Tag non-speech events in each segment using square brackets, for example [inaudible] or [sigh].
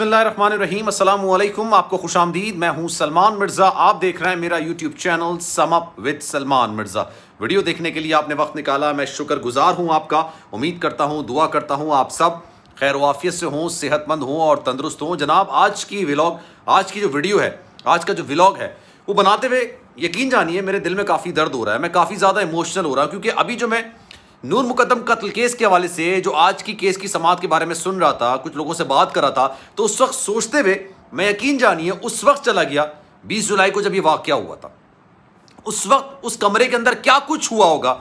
बसमीम अल्लाम आपको खुश आमदीद मैं हूं सलमान मिर्ज़ा आप देख रहे हैं मेरा YouTube channel sum up with Salman Mirza video देखने के लिए आपने वक्त निकाला मैं शुक्र गुज़ार हूँ आपका उम्मीद करता हूँ दुआ करता हूँ आप सब खैर वाफियत से हों सेहतमंद हों और तंदरुस्त हों जनाब आज की व्लॉग आज की जो वीडियो है आज का जो व्लॉग है वो बनाते हुए यकीन जानिए मेरे दिल में काफ़ी दर्द हो रहा है मैं काफ़ी ज़्यादा इमोशनल हो रहा हूँ क्योंकि अभी जो मैं नूर मुकदम कत्ल केस के हवाले से जो आज की केस की समात के बारे में सुन रहा था कुछ लोगों से बात कर रहा था तो उस वक्त सोचते हुए मैं यकीन जानिए उस वक्त चला गया 20 जुलाई को जब ये वाक्य हुआ था उस वक्त उस कमरे के अंदर क्या कुछ हुआ होगा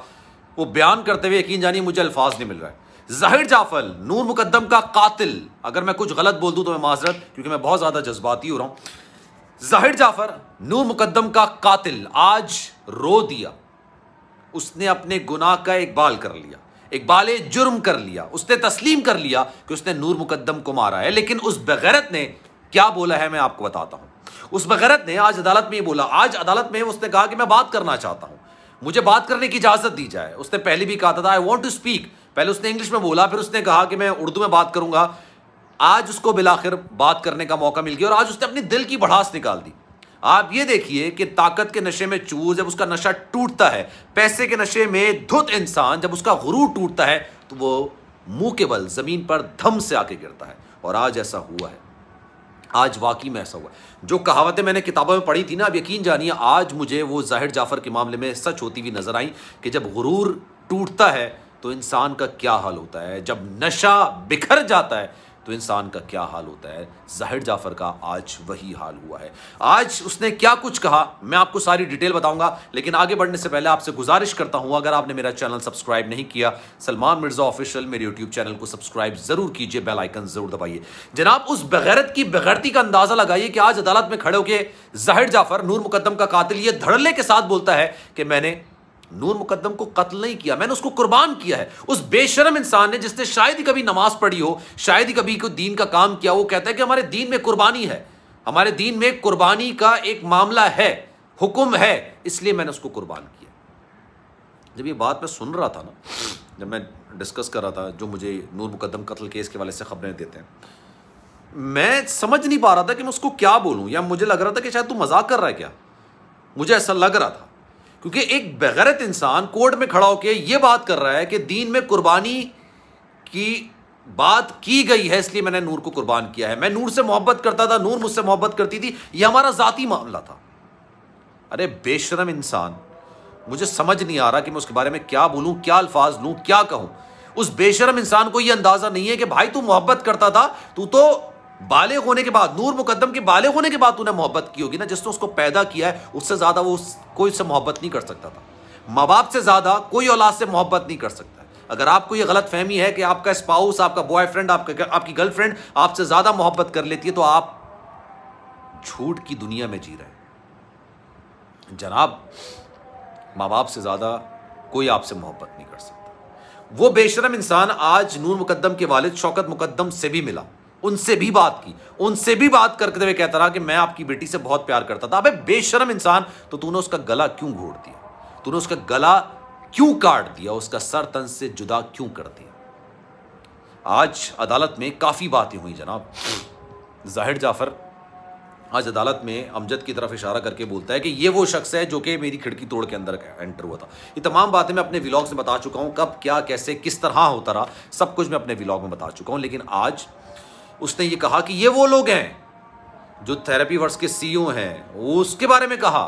वो बयान करते हुए यकीन जानिए मुझे अल्फाज नहीं मिल रहा है जाहिर जाफल नूर मुकदम का कातिल अगर मैं कुछ गलत बोल दूँ तो मैं माजरत क्योंकि मैं बहुत ज़्यादा जज्बाती हो रहा हूँ जाहिर जाफर नूर मुकदम का कातिल आज रो दिया उसने अपने गुनाह का इकबाल कर लिया इकबाल जुर्म कर लिया उसने तस्लीम कर लिया कि उसने नूर मुकदम को मारा है लेकिन उस बगैरत ने क्या बोला है मैं आपको बताता हूँ उस बगैरत ने आज अदालत में ये बोला आज अदालत में उसने कहा कि मैं बात करना चाहता हूँ मुझे बात करने की इजाज़त दी जाए उसने पहले भी कहा था आई वॉन्ट टू स्पीक पहले उसने इंग्लिश में बोला फिर उसने कहा कि मैं उर्दू में बात करूंगा आज उसको बिलाखिर बात करने का मौका मिल गया और आज उसने अपने दिल की बढ़ास निकाल दी आप ये देखिए कि ताकत के नशे में चूर जब उसका नशा टूटता है पैसे के नशे में धुत इंसान जब उसका गुरू टूटता है तो वो मुंह के बल ज़मीन पर धम से आके गिरता है और आज ऐसा हुआ है आज वाकई में ऐसा हुआ जो कहावतें मैंने किताबों में पढ़ी थी ना अब यकीन जानिए आज मुझे वो जाहिर जाफर के मामले में सच होती हुई नज़र आई कि जब गुरूर टूटता है तो इंसान का क्या हाल होता है जब नशा बिखर जाता है तो इंसान का क्या हाल होता है जाहिर जाफर का आज वही हाल हुआ है आज उसने क्या कुछ कहा मैं आपको सारी डिटेल बताऊंगा लेकिन आगे बढ़ने से पहले आपसे गुजारिश करता हूं अगर आपने मेरा चैनल सब्सक्राइब नहीं किया सलमान मिर्जा ऑफिशियल मेरे यूट्यूब चैनल को सब्सक्राइब जरूर कीजिए बेलाइकन जरूर दबाइए जनाब उस बगैरत की बगैरती का अंदाजा लगाइए कि आज अदालत में खड़े होकर जाहिर जाफर नूर मुकदम का कातिल ये धड़ल्ले के साथ बोलता है कि मैंने नूर मुकदम को कत्ल नहीं किया मैंने उसको कुर्बान किया है उस बेशरम इंसान ने जिसने शायद ही कभी नमाज पढ़ी हो शायद ही कभी दीन का काम किया वो कहता है कि हमारे दीन में कुर्बानी है हमारे दीन में कुर्बानी का एक मामला है हुक्म है इसलिए मैंने उसको कुर्बान किया जब ये बात मैं सुन रहा था ना जब मैं डिस्कस कर रहा था जो मुझे नूर मुकदम कत्ल केस के वाले से खबरें देते हैं मैं समझ नहीं पा रहा था कि मैं उसको क्या बोलूँ या मुझे लग रहा था कि शायद तू मजाक कर रहा है क्या मुझे ऐसा लग रहा था क्योंकि एक बेगैरत इंसान कोर्ट में खड़ा होकर यह बात कर रहा है कि दीन में कुर्बानी की बात की गई है इसलिए मैंने नूर को कुर्बान किया है मैं नूर से मोहब्बत करता था नूर मुझसे मोहब्बत करती थी यह हमारा ज़ाती मामला था अरे बेशरम इंसान मुझे समझ नहीं आ रहा कि मैं उसके बारे में क्या बोलूँ क्या अल्फाज लूँ क्या कहूँ उस बेशरम इंसान को यह अंदाज़ा नहीं है कि भाई तू मोहब्बत करता था तू तो बाले होने के बाद नूर मुकदम के बाले होने के बाद तूने मोहब्बत की होगी ना जिसने उसको पैदा किया है उससे ज़्यादा वो उस, कोई उससे मोहब्बत नहीं कर सकता था माँ बाप से ज़्यादा कोई औलाद से मोहब्बत नहीं कर सकता अगर आपको ये गलत फहमी है कि आपका स्पाउस आपका बॉयफ्रेंड आपका आपकी गर्लफ्रेंड आपसे ज़्यादा मोहब्बत कर लेती है तो आप झूठ की दुनिया में जी रहे हैं जनाब माँ बाप से ज़्यादा कोई आपसे मोहब्बत नहीं कर सकता वो बेशरम इंसान आज नूर मुकदम के वालिद शौकत मुकदम से भी मिला उनसे भी बात की उनसे भी बात करते हुए कहता रहा कि मैं आपकी बेटी से बहुत प्यार करता था अबे बेशरम इंसान तो तूने उसका गला क्यों घोड़ दिया तूने उसका गला क्यों काट दिया उसका सर तन से जुदा क्यों कर दिया आज अदालत में काफ़ी बातें हुई जनाब जाहिर जाफर आज अदालत में अमजद की तरफ इशारा करके बोलता है कि ये वो शख्स है जो कि मेरी खिड़की तोड़ के अंदर एंटर हुआ था ये तमाम बातें मैं अपने व्लॉग्स में बता चुका हूँ कब क्या कैसे किस तरह होता रहा सब कुछ मैं अपने व्लॉग में बता चुका हूँ लेकिन आज उसने ये कहा कि ये वो लोग हैं जो थेरेपी वर्स के सीईओ e हैं उसके बारे में कहा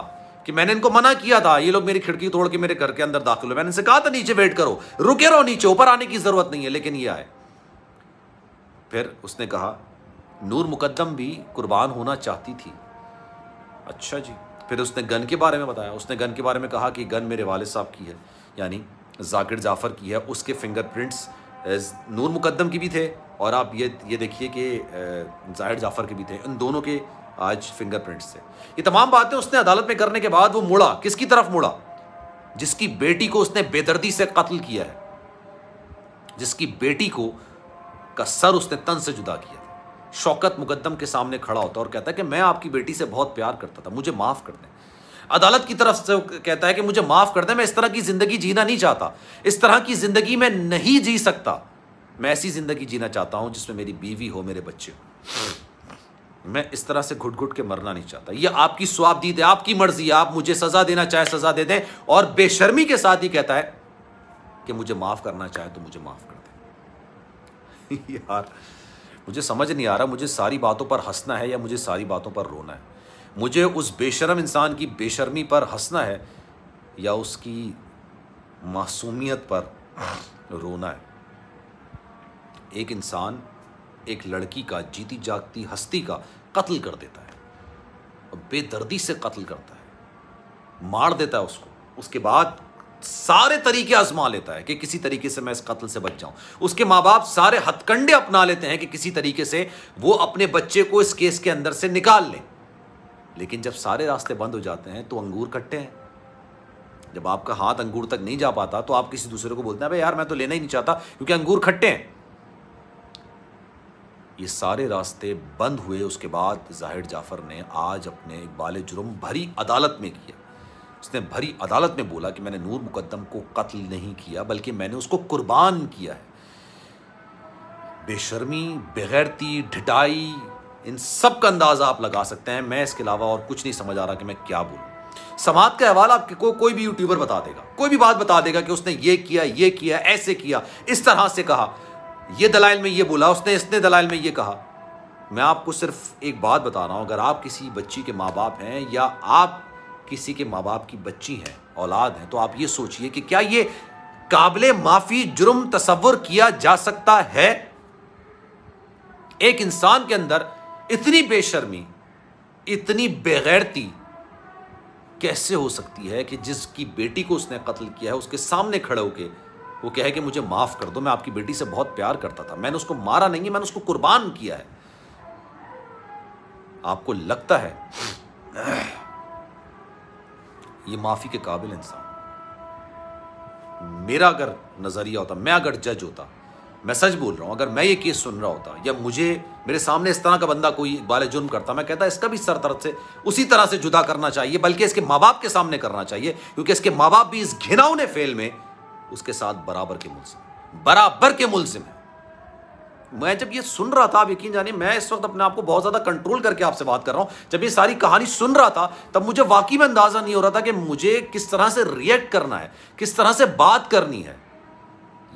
कि मैंने इनको मना किया था ये लोग मेरी खिड़की तोड़ के मेरे घर के अंदर दाखिल हो मैंने इनसे कहा था नीचे वेट करो रुके रहो नीचे ऊपर आने की जरूरत नहीं है लेकिन ये आए फिर उसने कहा नूर मुकदम भी कुर्बान होना चाहती थी अच्छा जी फिर उसने गन के बारे में बताया उसने गन के बारे में कहा कि गन मेरे वाले साहब की है यानी जाकिर जाफ़र की है उसके फिंगरप्रिंट्स नूर मुकदम के भी थे और आप ये ये देखिए कि जाहिर जाफ़र के भी थे इन दोनों के आज फिंगरप्रिंट्स थे ये तमाम बातें उसने अदालत में करने के बाद वो मुड़ा किसकी तरफ मुड़ा जिसकी बेटी को उसने बेदर्दी से कत्ल किया है जिसकी बेटी को का सर उसने तन से जुदा किया था शौकत मुकदम के सामने खड़ा होता और कहता है कि मैं आपकी बेटी से बहुत प्यार करता था मुझे माफ़ कर दें अदालत की तरफ से कहता है कि मुझे माफ़ कर दे मैं इस तरह की ज़िंदगी जीना नहीं चाहता इस तरह की ज़िंदगी मैं नहीं जी सकता मैं ऐसी ज़िंदगी जीना चाहता हूँ जिसमें मेरी बीवी हो मेरे बच्चे हो मैं इस तरह से घुट घुट के मरना नहीं चाहता ये आपकी स्वाबदीद है आपकी मर्जी है आप मुझे सज़ा देना चाहे सज़ा दे दें और बेशर्मी के साथ ही कहता है कि मुझे माफ़ करना चाहे तो मुझे माफ़ कर दे [laughs] यार मुझे समझ नहीं आ रहा मुझे सारी बातों पर हंसना है या मुझे सारी बातों पर रोना है मुझे उस बेशरम इंसान की बेशर्मी पर हंसना है या उसकी मासूमियत पर रोना है एक इंसान एक लड़की का जीती जागती हस्ती का कत्ल कर देता है बेदर्दी से कत्ल करता है मार देता है उसको उसके बाद सारे तरीके आजमा लेता है कि किसी तरीके से मैं इस कत्ल से बच जाऊं उसके माँ बाप सारे हथकंडे अपना लेते हैं कि किसी तरीके से वो अपने बच्चे को इस केस के अंदर से निकाल लें लेकिन जब सारे रास्ते बंद हो जाते हैं तो अंगूर कट्टे हैं जब आपका हाथ अंगूर तक नहीं जा पाता तो आप किसी दूसरे को बोलते हैं भाई यार मैं तो लेना ही नहीं चाहता क्योंकि अंगूर खट्टे हैं ये सारे रास्ते बंद हुए उसके बाद जाहिर जाफर ने आज अपने इकबाल जुर्म भरी अदालत में किया उसने भरी अदालत में बोला कि मैंने नूर मुकदम को कत्ल नहीं किया बल्कि मैंने उसको कुर्बान किया है बेशर्मी बेगैरती ढिटाई इन सब का अंदाज़ा आप लगा सकते हैं मैं इसके अलावा और कुछ नहीं समझ आ रहा कि मैं क्या बोलूं समाज का अहवाल आपके को कोई भी यूट्यूबर बता देगा कोई भी बात बता देगा कि उसने ये किया ये किया ऐसे किया इस तरह से कहा ये दलाइल में ये बोला उसने इसने दलाइल में ये कहा मैं आपको सिर्फ एक बात बता रहा हूं अगर आप किसी बच्ची के माँ बाप हैं या आप किसी के माँ बाप की बच्ची हैं औलाद हैं तो आप ये सोचिए कि क्या ये काबिल माफी जुर्म तस्वर किया जा सकता है एक इंसान के अंदर इतनी बेशर्मी इतनी बेगैरती कैसे हो सकती है कि जिसकी बेटी को उसने कत्ल किया है उसके सामने खड़े होके वो कहे कि मुझे माफ़ कर दो मैं आपकी बेटी से बहुत प्यार करता था मैंने उसको मारा नहीं है मैंने उसको कुर्बान किया है आपको लगता है ये माफ़ी के काबिल इंसान मेरा अगर नज़रिया होता मैं अगर जज होता मैं सच बोल रहा हूँ अगर मैं ये केस सुन रहा होता या मुझे मेरे सामने इस तरह का बंदा कोई बाल जुर्म करता मैं कहता इसका भी सर तरफ से उसी तरह से जुदा करना चाहिए बल्कि इसके माँ बाप के सामने करना चाहिए क्योंकि इसके माँ बाप भी इस ने फेल में उसके साथ बराबर के मुलजिम बराबर के मुलजिम है मैं जब ये सुन रहा था आप यकीन जानिए मैं इस वक्त अपने आप को बहुत ज़्यादा कंट्रोल करके आपसे बात कर रहा हूँ जब ये सारी कहानी सुन रहा था तब मुझे वाकई में अंदाज़ा नहीं हो रहा था कि मुझे किस तरह से रिएक्ट करना है किस तरह से बात करनी है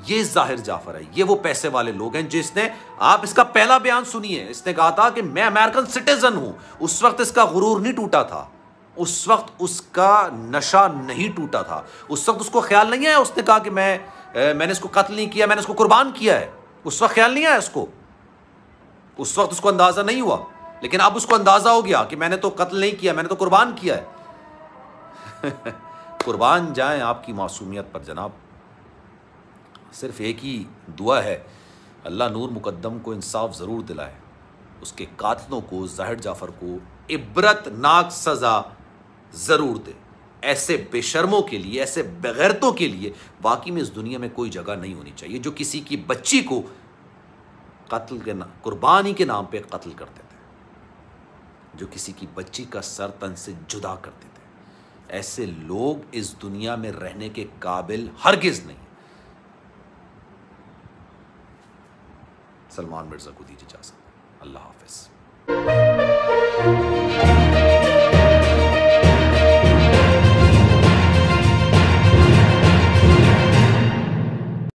ये जाहिर जाफर है ये वो पैसे वाले लोग हैं जिसने आप इसका पहला बयान सुनिए इसने कहा था कि मैं अमेरिकन सिटीजन हूं उस वक्त इसका गुरूर नहीं टूटा था उस वक्त उसका नशा नहीं टूटा था उस वक्त उसको ख्याल नहीं आया उसने कहा कि मैं ए, मैंने इसको कत्ल नहीं किया मैंने इसको कुर्बान किया है उस वक्त ख्याल नहीं आया उसको उस वक्त उसको अंदाज़ा नहीं हुआ लेकिन अब उसको अंदाज़ा हो गया कि मैंने तो कत्ल नहीं किया मैंने तो कुर्बान किया है [laughs] कुर्बान जाए आपकी मासूमियत पर जनाब सिर्फ एक ही दुआ है अल्लाह नूर मुकदम को इंसाफ ज़रूर दिलाए उसके कातलों को जाहिर जाफ़र को इबरतनाक सज़ा ज़रूर दे ऐसे बेशर्मों के लिए ऐसे बगैरतों के लिए बाकी में इस दुनिया में कोई जगह नहीं होनी चाहिए जो किसी की बच्ची को कत्ल के ना कुर्बानी के नाम पे कत्ल कर देते हैं जो किसी की बच्ची का सर तन से जुदा कर देते हैं ऐसे लोग इस दुनिया में रहने के काबिल हरगिज़ नहीं सलमान मिर्ज़ा को दीजिए इजाज़त अल्लाह हाफिज़